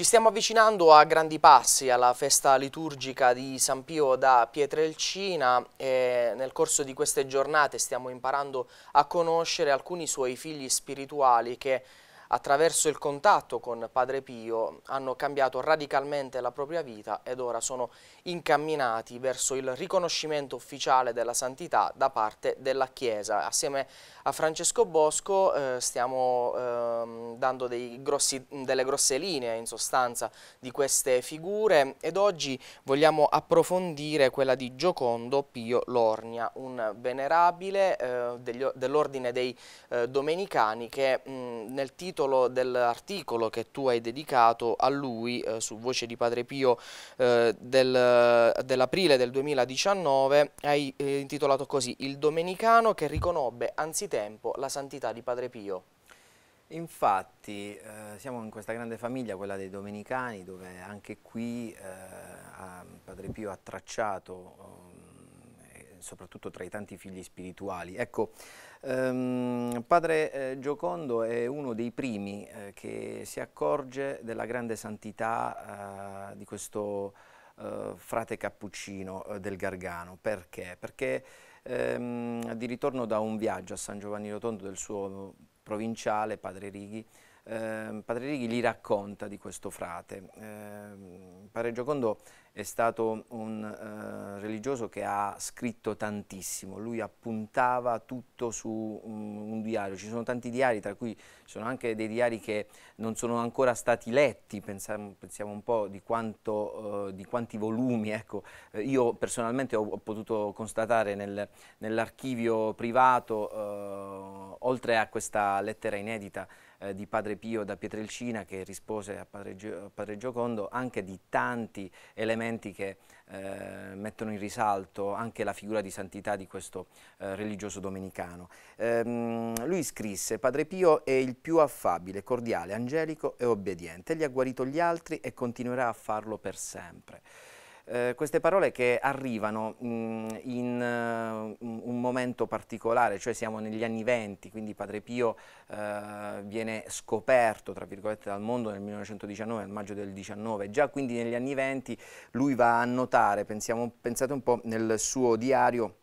Ci stiamo avvicinando a grandi passi alla festa liturgica di San Pio da Pietrelcina e nel corso di queste giornate stiamo imparando a conoscere alcuni suoi figli spirituali che attraverso il contatto con Padre Pio hanno cambiato radicalmente la propria vita ed ora sono incamminati verso il riconoscimento ufficiale della santità da parte della Chiesa. Assieme a Francesco Bosco eh, stiamo eh, dando grossi, delle grosse linee in sostanza di queste figure ed oggi vogliamo approfondire quella di Giocondo Pio Lornia, un venerabile eh, dell'ordine dei eh, domenicani che mh, mm, nel titolo titolo dell'articolo che tu hai dedicato a lui eh, su Voce di Padre Pio eh, del, dell'aprile del 2019, hai eh, intitolato così Il Domenicano che riconobbe anzitempo la santità di Padre Pio. Infatti eh, siamo in questa grande famiglia, quella dei Domenicani, dove anche qui eh, Padre Pio ha tracciato oh, soprattutto tra i tanti figli spirituali. Ecco, ehm, padre eh, Giocondo è uno dei primi eh, che si accorge della grande santità eh, di questo eh, frate cappuccino eh, del Gargano. Perché? Perché ehm, di ritorno da un viaggio a San Giovanni Rotondo del suo provinciale, padre Righi, Ehm, padre Righi li racconta di questo frate. Eh, padre Giocondo è stato un eh, religioso che ha scritto tantissimo, lui appuntava tutto su un, un, diario, ci sono tanti diari, tra cui ci sono anche dei diari che non sono ancora stati letti, pensiamo, pensiamo un po' di, quanto, eh, di quanti volumi, ecco. Eh, io personalmente ho, ho potuto constatare nel, nell'archivio privato, eh, oltre a questa lettera inedita, eh, di Padre Pio da Pietrelcina che rispose a Padre, Gio a padre Giocondo, anche di tanti elementi che eh, mettono in risalto anche la figura di santità di questo eh, religioso domenicano. Ehm, lui scrisse, Padre Pio è il più affabile, cordiale, angelico e obbediente, egli ha guarito gli altri e continuerà a farlo per sempre. Eh, queste parole che arrivano mh, mm, in uh, un momento particolare, cioè siamo negli anni venti, quindi Padre Pio uh, viene scoperto, tra virgolette, dal mondo nel 1919, nel maggio del 19, già quindi negli anni venti lui va a notare, pensiamo, pensate un po' nel suo diario,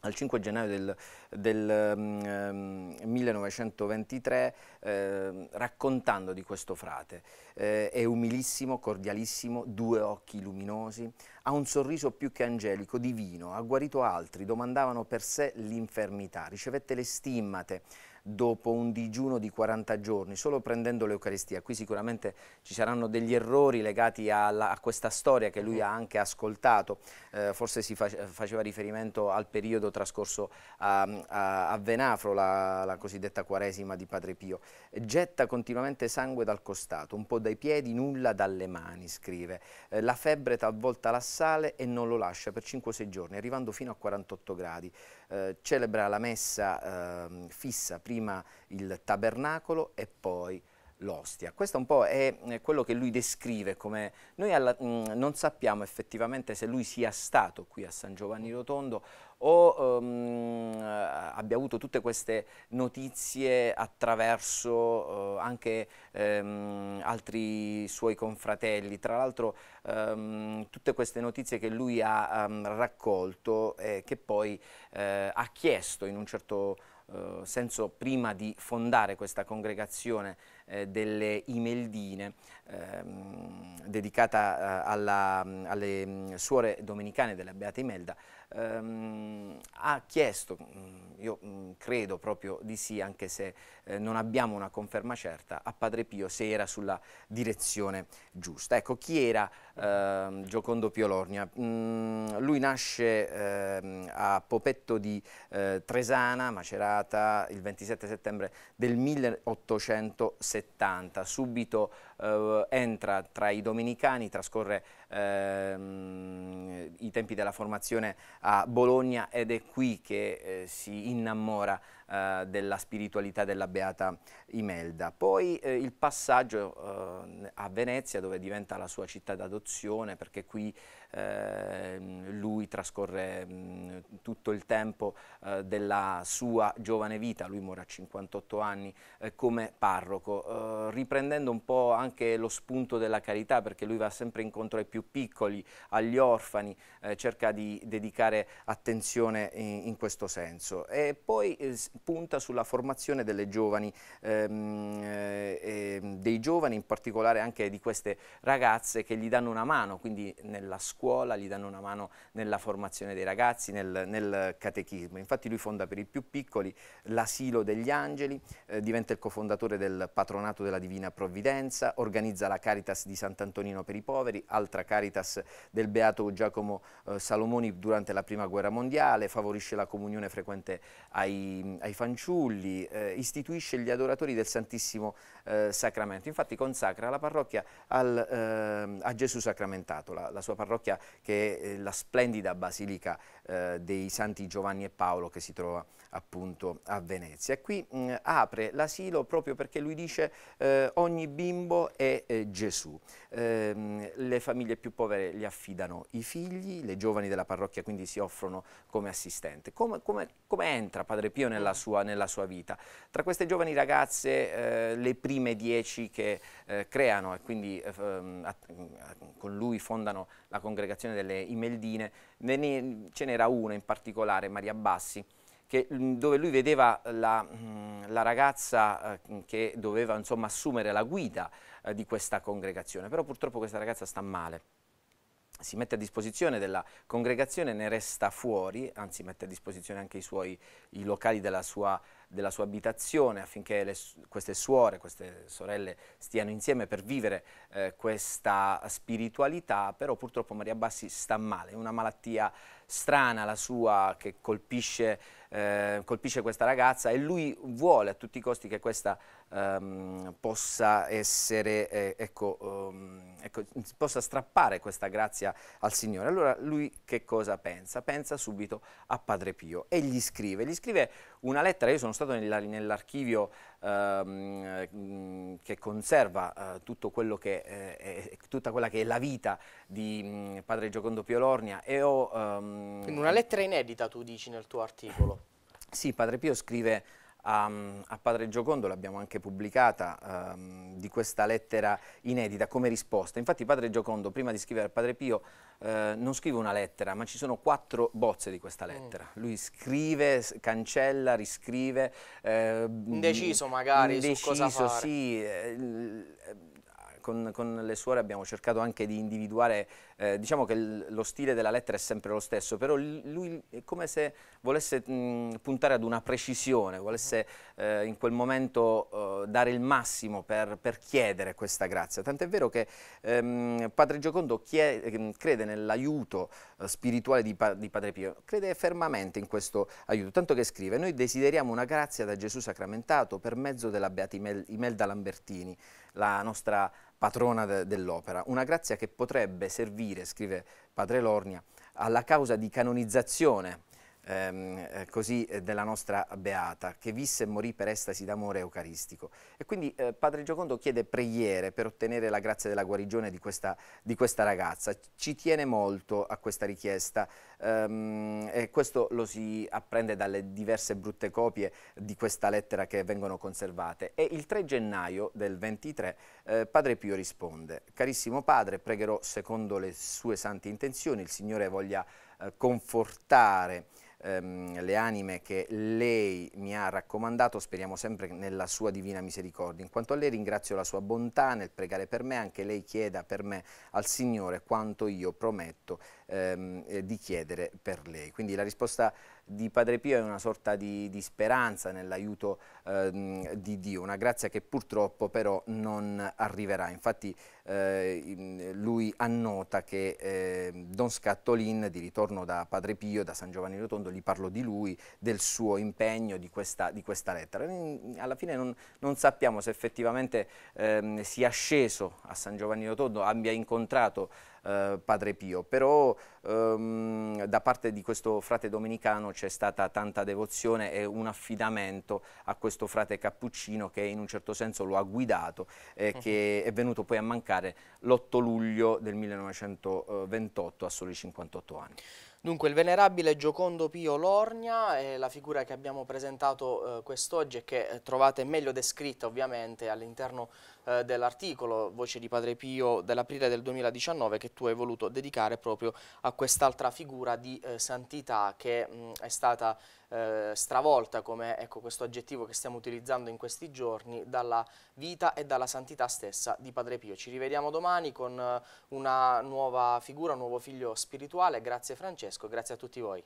al 5 gennaio del, del um, mm, 1923 eh, raccontando di questo frate. Eh, è umilissimo, cordialissimo, due occhi luminosi, ha un sorriso più che angelico, divino, ha guarito altri, domandavano per sé l'infermità, ricevette le stimmate, dopo un digiuno di 40 giorni, solo prendendo l'Eucaristia. Qui sicuramente ci saranno degli errori legati alla, a questa storia che lui mm-hmm. ha anche ascoltato, eh, forse si faceva riferimento al periodo trascorso a, a, a Venafro, la, la, cosiddetta quaresima di Padre Pio. Getta continuamente sangue dal costato, un po' dai piedi, nulla dalle mani, scrive. Eh, la febbre talvolta l'assale e non lo lascia per 5-6 giorni, arrivando fino a 48 gradi eh, celebra la messa eh, fissa prima il tabernacolo e poi l'ostia. Questo un po' è eh, quello che lui descrive come noi alla, mh, mm, non sappiamo effettivamente se lui sia stato qui a San Giovanni Rotondo o um, abbia avuto tutte queste notizie attraverso uh, anche um, altri suoi confratelli, tra l'altro um, tutte queste notizie che lui ha raccolto e eh, che poi eh, ha chiesto in un certo eh, senso prima di fondare questa congregazione eh, delle imeldine ehm, dedicata eh, alla, alle mm, suore domenicane della Beata Imelda, ehm, ha chiesto, mm, io mm, credo proprio di sì, anche se eh, non abbiamo una conferma certa, a Padre Pio se era sulla direzione giusta. Ecco, chi era ehm, Giocondo Pio Lornia? Mm, lui nasce ehm, a Popetto di eh, Tresana, Macerata, il 27 settembre del 1860. 70, subito eh, entra tra i domenicani, trascorre ehm, i tempi della formazione a Bologna ed è qui che eh, si innamora eh, della spiritualità della Beata Imelda. Poi eh, il passaggio eh, a Venezia dove diventa la sua città d'adozione perché qui ehm, lui trascorre mh, tutto il tempo eh, della sua giovane vita, lui muore a 58 anni come parroco, riprendendo un po' anche anche lo spunto della carità perché lui va sempre incontro ai più piccoli, agli orfani, eh, cerca di dedicare attenzione in, in questo senso. E poi eh, punta sulla formazione delle giovani, ehm, eh, ehm, dei giovani, in particolare anche di queste ragazze che gli danno una mano, quindi nella scuola, gli danno una mano nella formazione dei ragazzi, nel, nel catechismo. Infatti lui fonda per i più piccoli l'asilo degli angeli, eh, diventa il cofondatore del patronato della Divina Provvidenza, organizza la Caritas di Sant'Antonino per i poveri, altra Caritas del Beato Giacomo eh, Salomoni durante la Prima Guerra Mondiale, favorisce la comunione frequente ai, ai fanciulli, eh, istituisce gli adoratori del Santissimo eh, Sacramento. Infatti consacra la parrocchia al, ehm, a Gesù Sacramentato, la, la, sua parrocchia che è eh, la splendida basilica eh, dei Santi Giovanni e Paolo che si trova appunto a Venezia. E qui mh, mm, apre l'asilo proprio perché lui dice eh, ogni bimbo è eh, Gesù. Eh, le famiglie più povere gli affidano i figli, le giovani della parrocchia quindi si offrono come assistente. Come, come, come entra Padre Pio nella mm. sua, nella sua, vita? Tra queste giovani ragazze eh, le prime dieci che eh, creano e quindi eh, ehm, con lui fondano la congregazione delle Imeldine, ne, ce n'è era una in particolare, Maria Bassi, che, dove lui vedeva la, la ragazza eh, che doveva insomma, assumere la guida eh, di questa congregazione, però purtroppo questa ragazza sta male. Si mette a disposizione della congregazione, ne resta fuori, anzi mette a disposizione anche i, suoi, i locali della sua della sua abitazione affinché le, queste suore, queste sorelle stiano insieme per vivere eh, questa spiritualità, però purtroppo Maria Bassi sta male, è una malattia strana la sua che colpisce, eh, colpisce questa ragazza e lui vuole a tutti i costi che questa ehm, possa essere, eh, ecco, um, ecco, possa strappare questa grazia al Signore. Allora lui che cosa pensa? Pensa subito a Padre Pio e gli scrive, gli scrive una lettera, io sono stato portato nell'archivio ehm, che conserva eh, che, eh, è, tutta quella che è la vita di mh, padre Giocondo Piolornia e ho... Ehm, in una lettera inedita tu dici nel tuo articolo. Sì, padre Pio scrive a, a Padre Giocondo, l'abbiamo anche pubblicata, um, di questa lettera inedita come risposta. Infatti Padre Giocondo, prima di scrivere al Padre Pio, eh, non scrive una lettera, ma ci sono quattro bozze di questa lettera. Mm. Lui scrive, cancella, riscrive. Eh, indeciso magari indeciso, su cosa fare. Sì, eh, con, con, le suore abbiamo cercato anche di individuare, eh, diciamo che lo stile della lettera è sempre lo stesso, però lui è come se volesse mh, puntare ad una precisione, volesse eh, in quel momento eh, dare il massimo per, per chiedere questa grazia. Tant'è vero che ehm, Padre Giocondo chiede, ehm, crede nell'aiuto eh, spirituale di, pa di Padre Pio, crede fermamente in questo aiuto, tanto che scrive, noi desideriamo una grazia da Gesù sacramentato per mezzo della Beata Imelda Lambertini, la nostra patrona de dell'opera, una grazia che potrebbe servire, scrive padre Lornia, alla causa di canonizzazione ehm, eh, così eh, della nostra Beata, che visse e morì per estasi d'amore eucaristico. E quindi eh, Padre Giocondo chiede preghiere per ottenere la grazia della guarigione di questa, di questa ragazza. Ci tiene molto a questa richiesta ehm, e questo lo si apprende dalle diverse brutte copie di questa lettera che vengono conservate. E il 3 gennaio del 23 eh, Padre Pio risponde, carissimo Padre, pregherò secondo le sue sante intenzioni, il Signore voglia eh, confortare ehm, le anime che lei mi ha raccomandato, speriamo sempre nella sua divina misericordia. In quanto a lei ringrazio la sua bontà nel pregare per me, anche lei chieda per me al Signore quanto io prometto ehm, eh, di chiedere per lei. Quindi la risposta di Padre Pio è una sorta di, di speranza nell'aiuto ehm, di Dio, una grazia che purtroppo però non arriverà. Infatti eh, lui annota che eh, Don Scattolin, di ritorno da Padre Pio, da San Giovanni Rotondo, gli parlò di lui, del suo impegno, di questa, di questa lettera. Mm, alla fine non, non sappiamo se effettivamente ehm, sia sceso a San Giovanni Rotondo, abbia incontrato eh, Padre Pio, però ehm, da parte di questo frate domenicano c'è stata tanta devozione e un affidamento a questo frate cappuccino che in un certo senso lo ha guidato e uh mhm. -huh. che è venuto poi a mancare l'8 luglio del 1928 a soli 58 anni. Dunque, il venerabile Giocondo Pio Lorgna è la figura che abbiamo presentato eh, quest'oggi e che eh, trovate meglio descritta ovviamente all'interno eh, dell'articolo Voce di Padre Pio dell'aprile del 2019 che tu hai voluto dedicare proprio a quest'altra figura di eh, santità che mh, mm, è stata eh, stravolta, come ecco, questo aggettivo che stiamo utilizzando in questi giorni, dalla vita e dalla santità stessa di Padre Pio. Ci rivediamo domani con eh, una nuova figura, un nuovo figlio spirituale. Grazie Francesco, grazie a tutti voi.